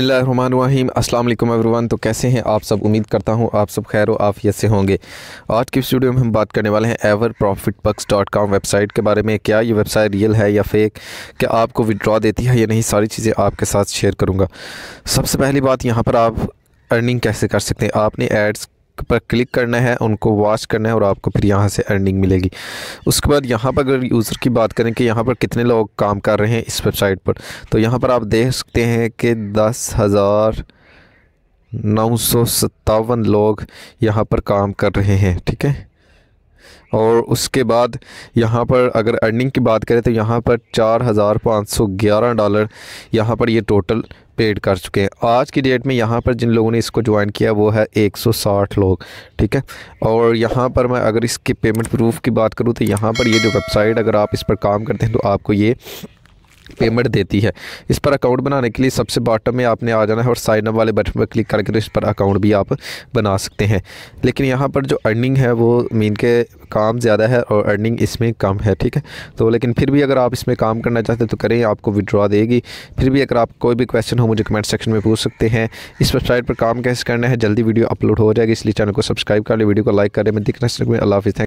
अस्सलाम वालेकुम एवरीवन तो कैसे हैं आप सब उम्मीद करता हूं आप सब खैर आफियत से होंगे आज की स्टूडियो में हम बात करने वाले हैं ever profit bucks dot com website के बारे में क्या ये वेबसाइट रियल है या फेक क्या आपको विड्रॉ देती है या नहीं सारी चीज़ें आपके साथ शेयर करूँगा सबसे पहली बात यहाँ पर आप अर्निंग कैसे कर सकते हैं आपने एड्स पर क्लिक करना है उनको वॉच करना है और आपको फिर यहाँ से अर्निंग मिलेगी उसके बाद यहाँ पर अगर यूज़र की बात करें कि यहाँ पर कितने लोग काम कर रहे हैं इस वेबसाइट पर तो यहाँ पर आप देख सकते हैं कि दस हज़ार नौ सौ सत्तावन लोग यहाँ पर काम कर रहे हैं ठीक है और उसके बाद यहाँ पर अगर अर्निंग की बात करें तो यहाँ पर चार हज़ार पाँच सौ ग्यारह डॉलर यहाँ पर ये टोटल पेड कर चुके हैं आज की डेट में यहाँ पर जिन लोगों ने इसको ज्वाइन किया वो है 160 लोग ठीक है और यहाँ पर मैं अगर इसके पेमेंट प्रूफ की बात करूँ तो यहाँ पर ये जो वेबसाइट अगर आप इस पर काम करते हैं तो आपको ये पेमेंट देती है इस पर अकाउंट बनाने के लिए सबसे बॉटम में आपने आ जाना है और साइन अप वाले बटन पर क्लिक करके तो इस पर अकाउंट भी आप बना सकते हैं लेकिन यहाँ पर जो अर्निंग है वो मीन के काम ज़्यादा है और अर्निंग इसमें कम है ठीक है तो लेकिन फिर भी अगर आप इसमें काम करना चाहते हैं तो करें आपको विड्रॉ देगी फिर भी अगर आप कोई भी क्वेश्चन हो मुझे कमेंट सेक्शन में पूछ सकते हैं इस वेबसाइट पर काम कैसे करना है जल्दी वीडियो अपलोड हो जाएगी इसलिए चैनल को सब्सक्राइब कर लें वीडियो को लाइक करें मैं दिखना सकूँ अल्लाह हाफिज़